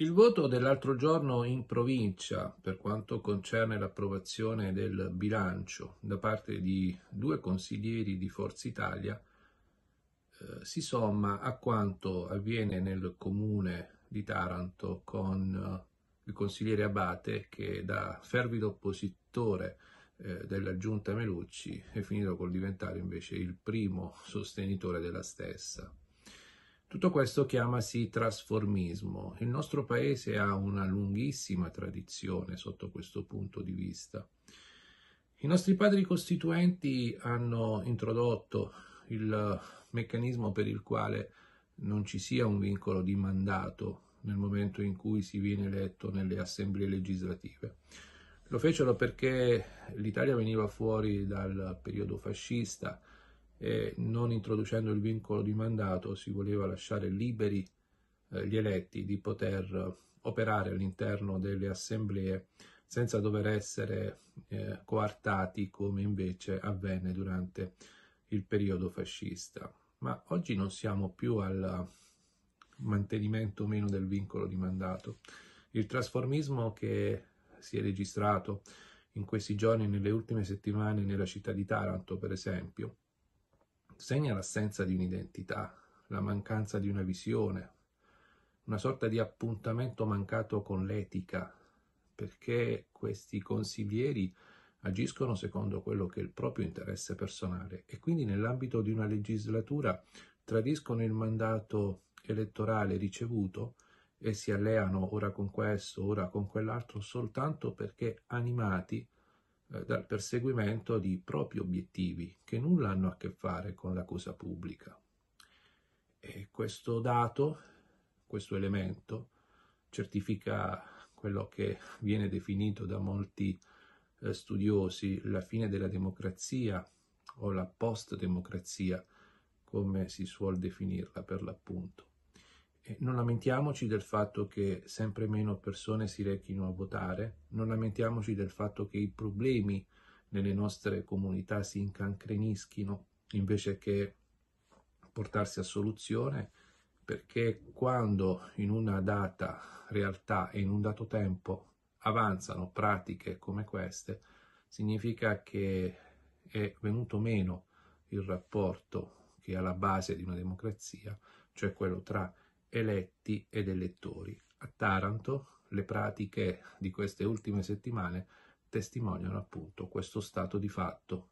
Il voto dell'altro giorno in provincia per quanto concerne l'approvazione del bilancio da parte di due consiglieri di Forza Italia eh, si somma a quanto avviene nel comune di Taranto con eh, il consigliere Abate che da fervido oppositore eh, della giunta Melucci è finito col diventare invece il primo sostenitore della stessa. Tutto questo chiamasi trasformismo. Il nostro paese ha una lunghissima tradizione sotto questo punto di vista. I nostri padri costituenti hanno introdotto il meccanismo per il quale non ci sia un vincolo di mandato nel momento in cui si viene eletto nelle assemblee legislative. Lo fecero perché l'Italia veniva fuori dal periodo fascista, e non introducendo il vincolo di mandato si voleva lasciare liberi eh, gli eletti di poter eh, operare all'interno delle assemblee senza dover essere eh, coartati come invece avvenne durante il periodo fascista. Ma oggi non siamo più al mantenimento o meno del vincolo di mandato. Il trasformismo che si è registrato in questi giorni, nelle ultime settimane, nella città di Taranto, per esempio, segna l'assenza di un'identità, la mancanza di una visione, una sorta di appuntamento mancato con l'etica, perché questi consiglieri agiscono secondo quello che è il proprio interesse personale e quindi nell'ambito di una legislatura tradiscono il mandato elettorale ricevuto e si alleano ora con questo, ora con quell'altro, soltanto perché animati eh, dal perseguimento di propri obiettivi che nulla hanno a che fare con la cosa pubblica. E questo dato, questo elemento, certifica quello che viene definito da molti eh, studiosi la fine della democrazia o la post-democrazia, come si suol definirla per l'appunto. Non lamentiamoci del fatto che sempre meno persone si rechino a votare, non lamentiamoci del fatto che i problemi nelle nostre comunità si incancreniscano invece che portarsi a soluzione, perché quando in una data realtà e in un dato tempo avanzano pratiche come queste, significa che è venuto meno il rapporto che è alla base di una democrazia, cioè quello tra eletti ed elettori. A Taranto le pratiche di queste ultime settimane testimoniano appunto questo stato di fatto